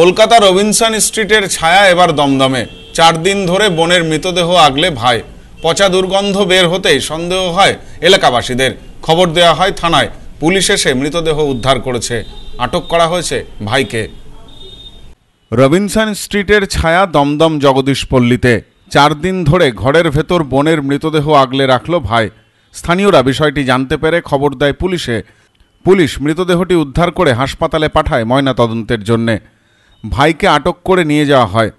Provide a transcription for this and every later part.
Kolkata Robinson স্ট্রিটের ছায়া এবার দমদমে চার দিন ধরে বনের মৃতদেহ আগলে ভাই পচা দুর্গন্ধ বের হতেই সন্দেহ হয় এলাকাবাসীদের খবর দেওয়া হয় থানায় পুলিশ এসে মৃতদেহ উদ্ধার করেছে আটক করা হয়েছে ভাইকে রবিনসন স্ট্রিটের ছায়া দমদম জগদীশপল্লীতে চার দিন ধরে ঘরের ভেতর বনের মৃতদেহ আগলে রাখল ভাই স্থানীয়রা বিষয়টি জানতে পেরে খবর দেয় পুলিশে পুলিশ মৃতদেহটি উদ্ধার করে হাসপাতালে পাঠায় ময়নাতদন্তের জন্যে ভাইকে আটক করে নিয়ে যাওয়া হয়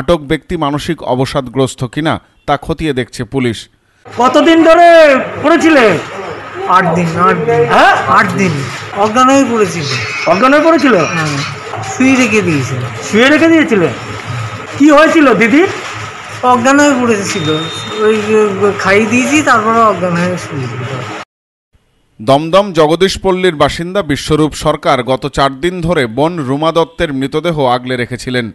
আটক ব্যক্তি মানসিক অবসাদগ্রস্ত কিনা তা খতিয়ে দেখছে পুলিশ কতদিন ধরে পড়েছিলে আট দিন আট দিন হ্যাঁ আট দিন অজ্ঞান হয়ে পড়েছিল অজ্ঞান হয়ে পড়েছিল হ্যাঁ। শুয়ে রেখে দিয়েছিল শুয়ে রেখে দিয়েছিল কি হয়েছিল দিদি অজ্ঞান হয়ে পড়েছিল ওই খাইয়ে দিয়েছি তারপরে অজ্ঞান হয়ে শুয়ে দমদম জগদীশপল্লীর বাসিন্দা বিশ্বরূপ সরকার গত চার দিন ধরে বন রুমা দত্তের মৃতদেহ আগলে রেখেছিলেন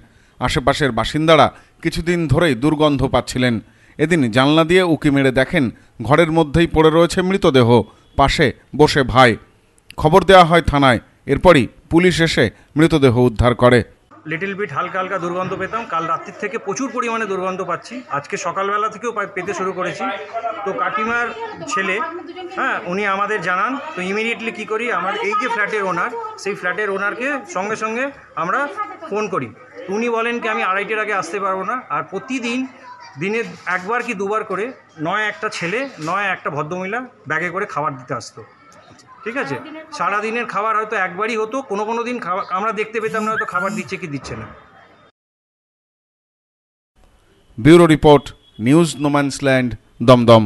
আশেপাশের বাসিন্দারা কিছুদিন ধরেই দুর্গন্ধ পাচ্ছিলেন এদিন জানলা দিয়ে উকি মেরে দেখেন ঘরের মধ্যেই পড়ে রয়েছে মৃতদেহ পাশে বসে ভাই খবর দেওয়া হয় থানায় এরপরই পুলিশ এসে মৃতদেহ উদ্ধার করে লিটিল বিট হালকা হালকা দুর্গন্ধ পেতাম কাল রাত্রির থেকে প্রচুর পরিমাণে দুর্গন্ধ পাচ্ছি আজকে সকালবেলা থেকেও পেতে শুরু করেছি তো কাকিমার ছেলে হ্যাঁ উনি আমাদের জানান তো ইমিডিয়েটলি কি করি আমার এই যে ফ্ল্যাটের ওনার সেই ফ্ল্যাটের ওনারকে সঙ্গে সঙ্গে আমরা ফোন করি উনি বলেন কি আমি আড়াইটের আগে আসতে পারবো না আর প্রতিদিন দিনে একবার কি দুবার করে নয় একটা ছেলে নয় একটা ভদ্রমহিলা ব্যাগে করে খাবার দিতে আসতো ঠিক আছে দিনের খাবার হয়তো একবারই হতো কোনো কোনো দিন খাবার আমরা দেখতে পেতাম না হয়তো খাবার দিচ্ছে কি দিচ্ছে না bureau report news no man's land Dumdum